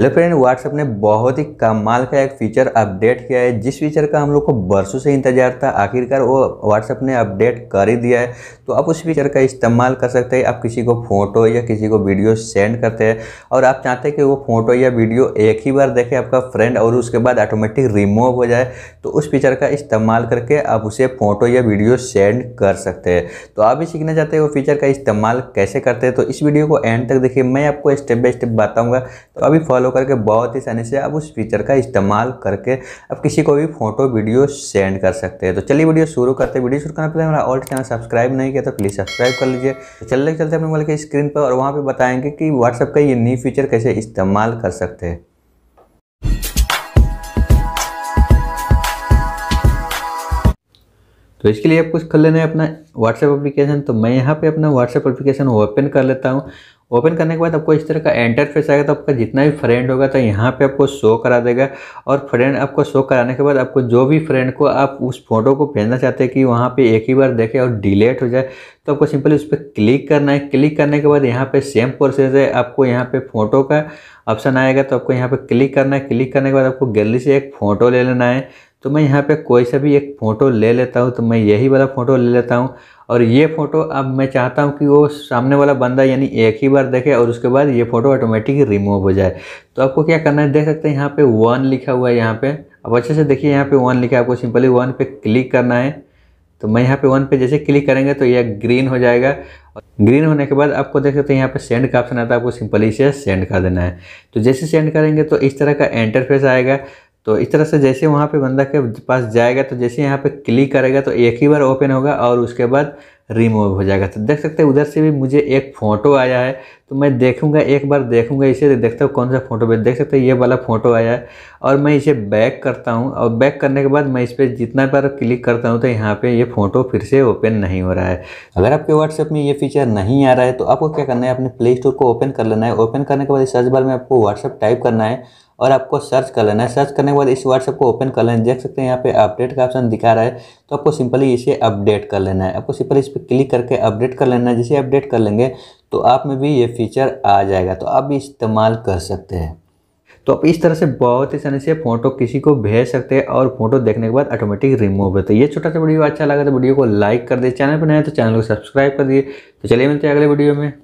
hello friend WhatsApp ने बहुत ही कमाल का एक फीचर अपडेट किया है जिस फीचर का हम लोग को बरसों से इंतजार था आखिरकार वो व्हाट्सएप ने अपडेट कर ही दिया है तो आप उस फीचर का इस्तेमाल कर सकते हैं आप किसी को फोटो या किसी को वीडियो सेंड करते हैं और आप चाहते हैं कि वो फोटो या वीडियो एक ही बार देखे आपका फ्रेंड और उसके बाद ऑटोमेटिक रिमूव हो जाए तो उस फीचर का इस्तेमाल करके आप उसे फोटो या वीडियो सेंड कर सकते हैं तो आप भी सीखना चाहते हैं वो फीचर का इस्तेमाल कैसे करते हैं तो इस वीडियो को एंड तक देखिए मैं आपको स्टेप बाय स्टेप बताऊँगा तो अभी फॉलो करके बहुत ही आसानी से आप उस फीचर का इस्तेमाल करके आप किसी को भी फोटो वीडियो सेंड कर सकते हैं तो चलिए वीडियो शुरू करते हैं वीडियो शुरू करने पहले हमारा ऑल्ट चैनल सब्सक्राइब नहीं किया तो प्लीज़ सब्सक्राइब कर लीजिए तो चलते चलते अपने मोबाइल के स्क्रीन पर और वहाँ पर बताएंगे कि व्हाट्सअप का ये न्यू फीचर कैसे इस्तेमाल कर सकते हैं तो इसके लिए आप कुछ कर लेना है अपना व्हाट्सएप एप्लीकेशन तो मैं यहाँ पे अपना व्हाट्सएप एप्लीकेशन ओपन कर लेता हूँ ओपन करने के बाद आपको इस तरह का इंटरफेस आएगा तो आपका जितना भी फ्रेंड होगा तो यहाँ पे आपको शो करा देगा और फ्रेंड आपको शो कराने के बाद आपको जो भी फ्रेंड को आप उस फोटो को भेजना चाहते हैं कि वहाँ पे एक ही बार देखें और डिलीट हो जाए तो आपको सिंपली उस पर क्लिक करना है क्लिक करने के बाद यहाँ पे सेम प्रोसेस है आपको यहाँ पे फ़ोटो का ऑप्शन आएगा तो आपको यहाँ पे क्लिक करना है क्लिक करने के बाद आपको गैलरी से एक फ़ोटो ले लेना है तो मैं यहाँ पे कोई सा भी एक फ़ोटो ले लेता हूँ तो मैं यही वाला फ़ोटो ले लेता हूँ और ये फ़ोटो अब मैं चाहता हूँ कि वो सामने वाला बंदा यानी एक ही बार देखे और उसके बाद ये फ़ोटो ऑटोमेटिक रिमूव हो जाए तो आपको क्या करना है देख सकते हैं यहाँ पे वन लिखा हुआ है यहाँ पे अब अच्छे से देखिए यहाँ पे वन लिखा है आपको सिंपली वन पे क्लिक करना है तो मैं यहाँ पे वन पे जैसे क्लिक करेंगे तो यह ग्रीन हो जाएगा और ग्रीन होने के बाद आपको देख सकते हैं यहाँ पे सेंड का ऑप्शन आता है आपको सिंपली इसे सेंड कर देना है तो जैसे सेंड करेंगे तो इस तरह का इंटरफेस आएगा तो इस तरह से जैसे वहाँ पे बंदा के पास जाएगा तो जैसे यहाँ पे क्लिक करेगा तो एक ही बार ओपन होगा और उसके बाद रिमूव हो जाएगा तो देख सकते हैं उधर से भी मुझे एक फ़ोटो आया है तो मैं देखूंगा एक बार देखूंगा इसे तो देखता हूँ कौन सा फ़ोटो भेज देख सकते हैं ये वाला फ़ोटो आया है और मैं इसे बैक करता हूँ और बैक करने के बाद मैं इस पर जितना बार क्लिक करता हूँ तो यहाँ पे ये फ़ोटो फिर से ओपन नहीं हो रहा है अगर आपके व्हाट्सएप में ये फीचर नहीं आ रहा है तो आपको क्या करना है अपने प्ले स्टोर को ओपन कर लेना है ओपन करने के बाद सर्च बार में आपको व्हाट्सएप टाइप करना है और आपको सर्च कर लेना है सर्च करने के बाद इस व्हाट्सएप को ओपन कर लेना है देख सकते हैं यहाँ पे अपडेट का ऑप्शन दिखा रहा है तो आपको सिंपली इसे अपडेट कर लेना है आपको सिंपली इस पर क्लिक करके अपडेट कर लेना है जैसे अपडेट कर लेंगे तो आप में भी ये फीचर आ जाएगा तो आप इस्तेमाल कर सकते हैं तो आप इस तरह से बहुत ही आसानी से फोटो किसी को भेज सकते हैं और फोटो देखने के बाद ऑटोमेटिक रिमूव होता है तो ये छोटा सा वीडियो अच्छा लगा तो वीडियो को लाइक कर दिए चैनल पर नए तो चैनल को सब्सक्राइब कर दिए तो चलिए मिलते हैं अगले वीडियो में